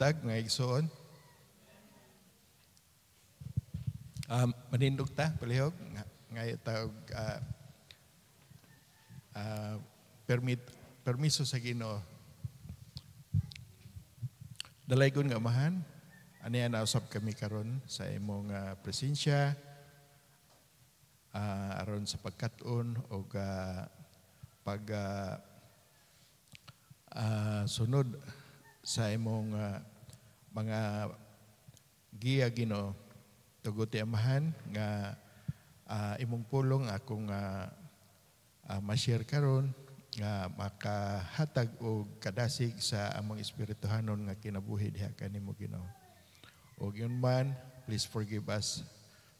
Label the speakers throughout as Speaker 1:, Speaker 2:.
Speaker 1: matag nga igsuon? Um, manindog ta, palihog, nga, nga itawag, uh, uh, permit, permiso sa Ginoo. Dalay kun nga amahan, aniya nausap kami karon sa imong uh, presensya uh, aron sa pagkatuon o uh, pag uh, uh, sunod sa imong uh, mga giya Ginoo tuguti ti amahan nga uh, imong pulong akong uh, uh, ma-share karon nga makahatag og kadasig sa among espirituhanon nga kinabuhi diha kanimo Ginoo. Og yun man, please forgive us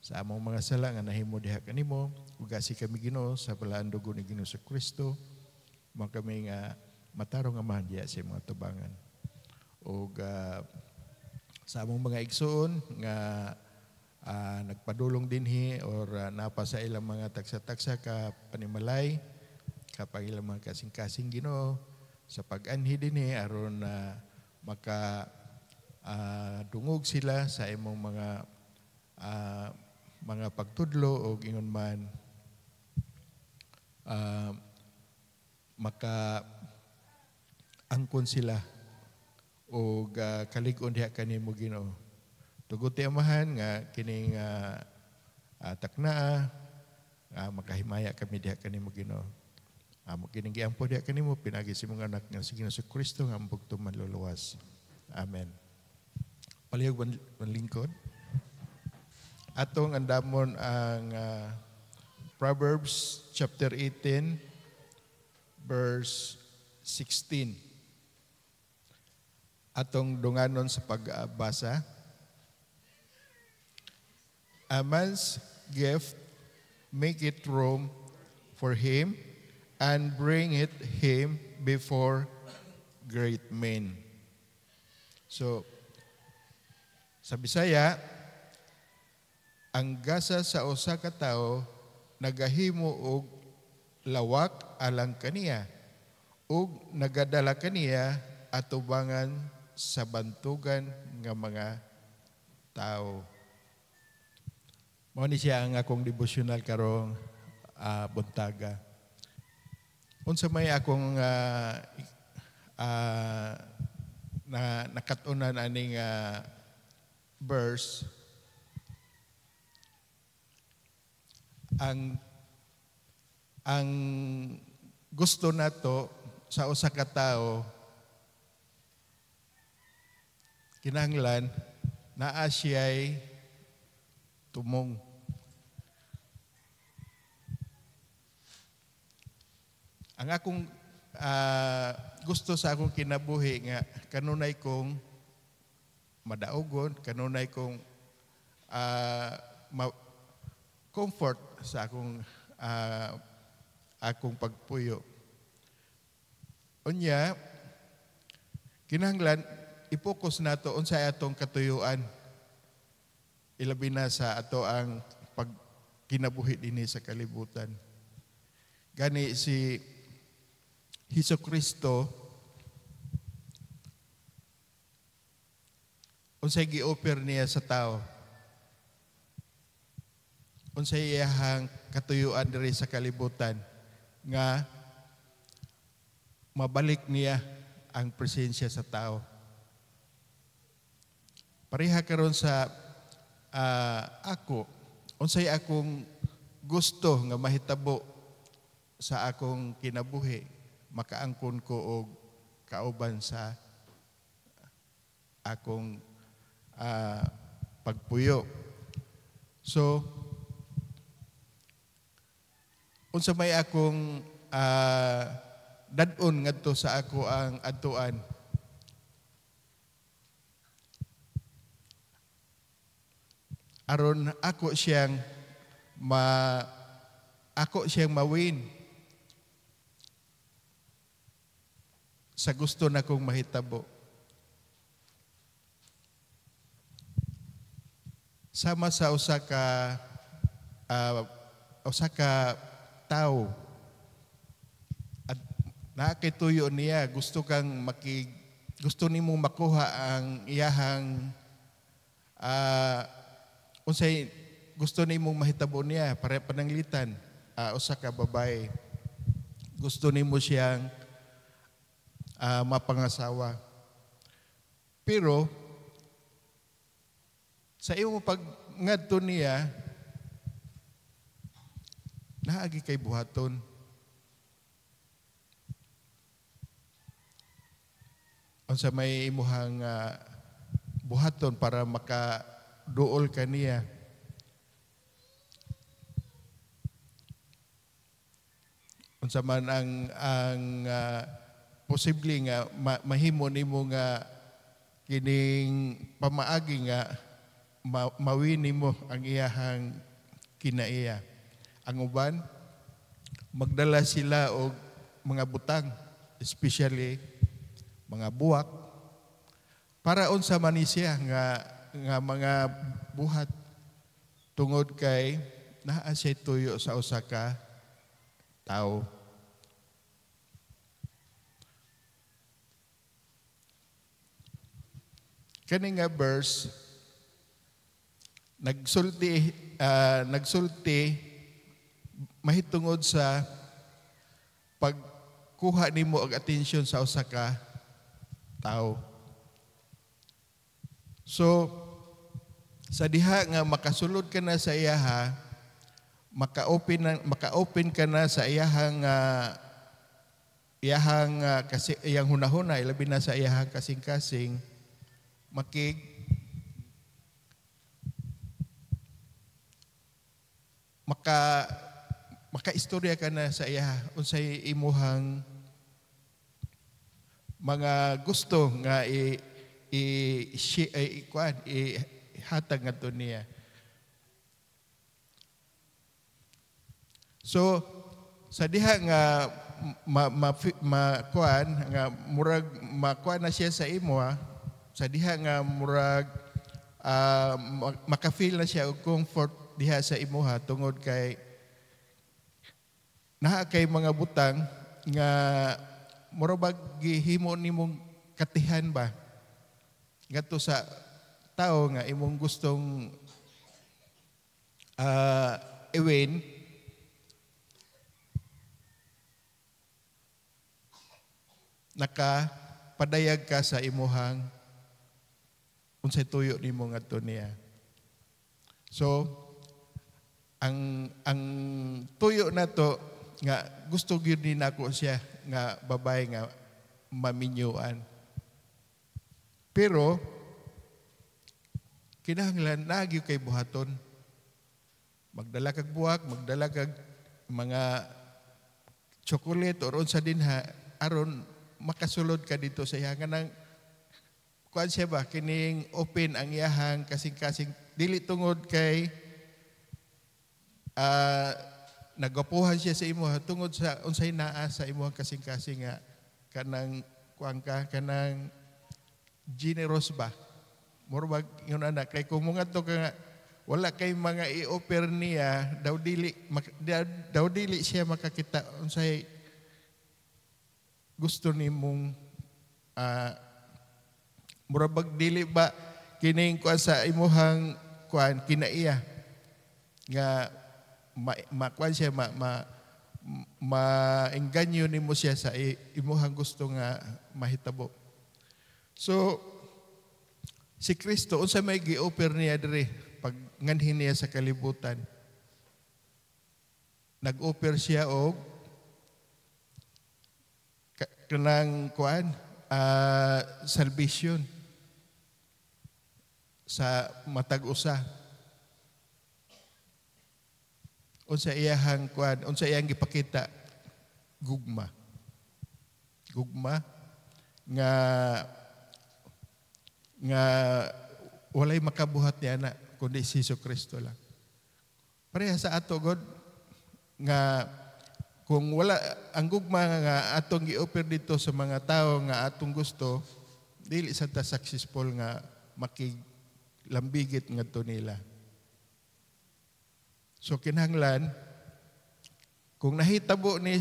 Speaker 1: sa among mga sala nga nahimo diha kanimo ug kasi kami Ginoo sa balaan dugo ni Ginoo sa Kristo mo kami nga matarong amahan diha sa mga tubangan o uh, ah, sa among mga igsoon nga uh, nagpadulong dinhi or uh, napa sa ilang mga taksa-taksa ka panimalay kapag ilang mga kasing-kasing Ginoo sa pag-anhi dinhi aron na uh, maka uh, dungog sila sa imong mga uh, mga pagtudlo o ingon man uh, maka angkon sila o uh, ah, kalig-on diha kanimo Ginoo. Tugot ti amahan nga kining uh, ah, uh, ah, taknaa uh, makahimaya kami diha mo Ginoo. Amo uh, kining giampo diha mo pinagi si mga anak nga si Ginoo Kristo nga ambog manluluwas. Amen. Palihog man, lingkod Atong andamon ang uh, Proverbs chapter 18 verse 16 atong dunganon sa pagbasa. A man's gift make it room for him and bring it him before great men. So, sa Bisaya, ang gasa sa usa ka tawo nagahimo og lawak alang kaniya ug nagadala kaniya atubangan sa bantugan nga mga tao. Mao ni siya ang akong devotional karong uh, buntaga. Unsa may akong uh, uh, na nakatunan aning uh, verse ang ang gusto nato sa usa ka tawo kinanglan na siya'y tumong. Ang akong uh, gusto sa akong kinabuhi nga kanunay kong madaugon, kanunay kong uh, ma- comfort sa akong uh, akong pagpuyo. Unya, kinanglan i-focus nato unsa atong katuyuan ilabi na sa ato ang pagkinabuhi dinhi sa kalibutan gani si Hesus Kristo unsay gi-offer niya sa tao unsay iyahang katuyuan diri sa kalibutan nga mabalik niya ang presensya sa tao Pareha karon sa uh, ako, unsay akong gusto nga mahitabo sa akong kinabuhi, makaangkon ko og kauban sa akong uh, pagpuyo. So, unsa may akong uh, dadon ngadto sa ako ang atuan aron ako siyang ma ako siyang mawin sa gusto na kong mahitabo. Sama sa usa ka uh, usa ka tao at nakituyo niya gusto kang makig gusto nimo makuha ang iyahang uh, unsay gusto nimong mahitabo niya para pananglitan uh, ah, usa ka babae gusto nimo siyang uh, mapangasawa pero sa iyong pagngadto niya naagi kay buhaton unsa may imuhang uh, buhaton para maka duol kaniya. Unsa man ang ang uh, posible nga ma, mahimo nimo nga kining pamaagi nga ma, mawi nimo ang iyahang kinaiya. Ang uban magdala sila og mga butang, especially mga buwak para unsa man siya nga nga mga buhat tungod kay naa siya tuyo sa usa ka tao. Kani nga verse nagsulti uh, nagsulti mahitungod sa pagkuha nimo og atensyon sa usa ka tao. So, sa diha nga makasulod ka na sa iyaha, maka-open na, maka-open ka na sa iyahang uh, iyahang uh, kasi iyang hunahuna ilabi na sa iyahang kasing-kasing makig maka makaistorya ka na sa iya unsay imuhang mga gusto nga i, i i kwan i hatag ngadto niya. So sa diha nga ma ma, ma kuan nga murag makuan na siya sa imo ah. sa diha nga murag uh, makafeel na siya og comfort diha sa imuha tungod kay naa kay mga butang nga murag gihimo nimong katihan ba ngadto sa tao nga imong gustong uh, iwin, nakapadayag ka sa imuhang unsay tuyo nimo ngadto niya. So ang ang tuyo na to nga gusto gyud ni nako siya nga babae nga maminyuan. Pero, kinahanglan lagi kay buhaton. Magdala kag buwak, magdala kag mga chocolate or unsa din ha, aron makasulod ka dito sa iya kanang kuan siya ba kining open ang iyahang kasing-kasing dili tungod kay uh, ah, nagapuhan siya sa imo tungod sa unsay naa sa imong kasing-kasing nga kanang kuan ka kanang generous ba? Murag yun ana kay kung mga to wala kay mga i-offer niya daw dili mak, daw dili siya makakita unsay gusto nimong uh, murabag dili ba kining ko sa imuhang kuan kinaiya nga ma, ma kuan siya ma, ma maengganyo nimo siya sa imuhang gusto nga mahitabo. So, si Kristo, unsa may gi-offer niya dire pag nganhin niya sa kalibutan. Nag-offer siya og kanang kuan uh, ah, salvation sa matag usa unsa iyahang kuan unsa iyang gipakita gugma gugma nga nga walay makabuhat ni ana kundi si Hesus Kristo lang. Pareha sa ato God nga kung wala ang gugma nga atong gi-offer dito sa mga tao nga atong gusto dili sa ta successful nga makilambigit nga to nila. So kinahanglan kung nahitabo ni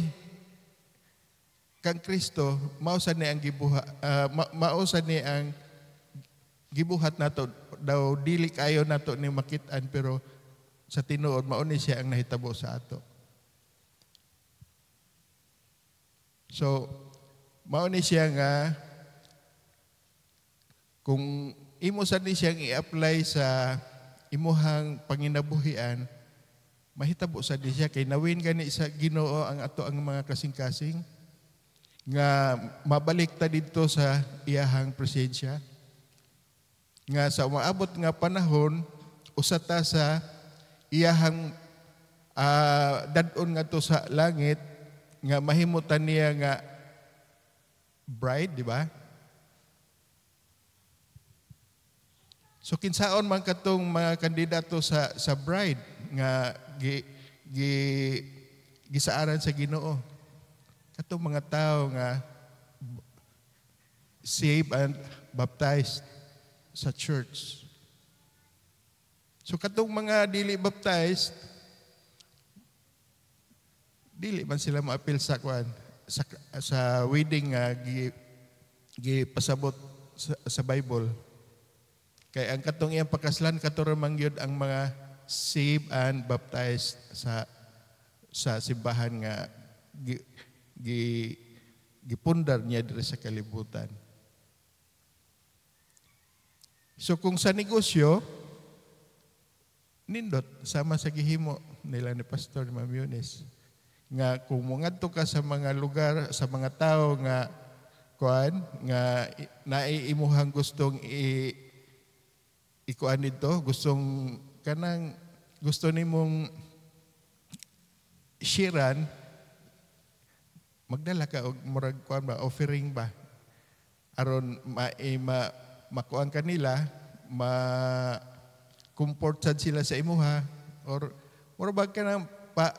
Speaker 1: kang Kristo mausa ni ang gibuha uh, ma, mausa ni ang gibuhat nato daw dili kayo nato ni makitaan pero sa tinuod mauni siya ang nahitabo sa ato. So mauni siya nga kung imo sad ni siyang i-apply sa imuhang panginabuhian mahitabo sa di siya kay nawin gani sa Ginoo ang ato ang mga kasing-kasing nga mabalik ta didto sa iyahang presensya nga sa maabot nga panahon usa ta sa iyahang uh, dadon nga to sa langit nga mahimutan niya nga bride, di ba? So kinsaon man katong mga kandidato sa sa bride nga gi, gi gisaaran sa Ginoo. Katong mga tao nga saved and baptized sa church. So katong mga dili baptized, dili man sila maapil sa kwan sa, sa wedding nga uh, gi, gipasabot sa, sa Bible. Kay ang katong iyang pakaslan katuro mangyod ang mga saved and baptized sa sa simbahan nga gi, gi, gipundar niya diri sa kalibutan. So kung sa negosyo, nindot, sama sa gihimo nila ni Pastor Ma'am Eunice, nga kung mungadto ka sa mga lugar, sa mga tao nga kuan nga naiimuhang gustong i ikuan dito, gustong kanang gusto nimong shiran magdala ka og murag kuan ba offering ba aron ma, ma makuan kanila, ma comfort sad sila sa imuha or or bag ka nang pa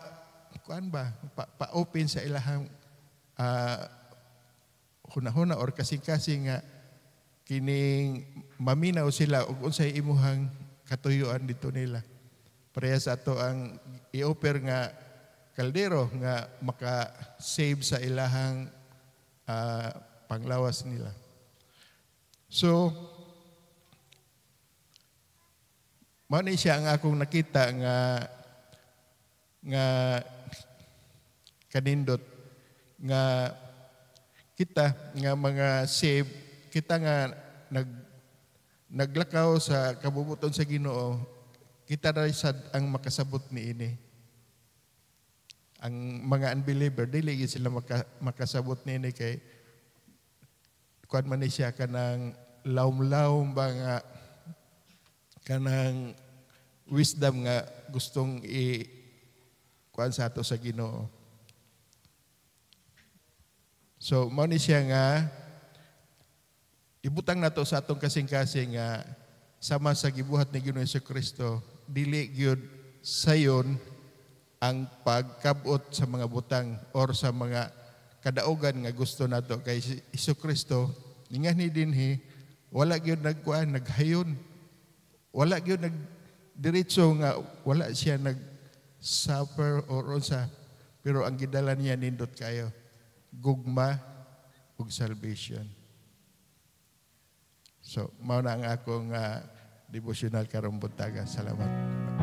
Speaker 1: kuan ba pa, pa open sa ilahang uh, hunahuna or kasing-kasing nga kining maminaw sila og unsay imuhang katuyuan dito nila. Parehas ato ang i-offer nga kaldero nga maka-save sa ilahang uh, panglawas nila. So, Mani siya ang akong nakita nga nga kanindot nga kita nga mga save kita nga nag naglakaw sa kabubuton sa Ginoo kita ra sad ang makasabot ni ini ang mga unbeliever dili sila maka, makasabot ni ini kay kuan man siya kanang laum-laum ba nga kanang wisdom nga gustong i kuan sa ato sa Ginoo. So mao ni siya nga ibutang nato sa atong kasing-kasing nga sama sa gibuhat ni Ginoo Hesus Kristo dili gyud sayon ang pagkabot sa mga butang or sa mga kadaugan nga gusto nato kay si Isu Kristo ningan ni dinhi wala gyud nagkuan naghayon wala gyud nag diretso nga wala siya nag suffer or unsa pero ang gidala niya nindot kayo gugma ug salvation so mao na ang akong uh, devotional karon buntaga salamat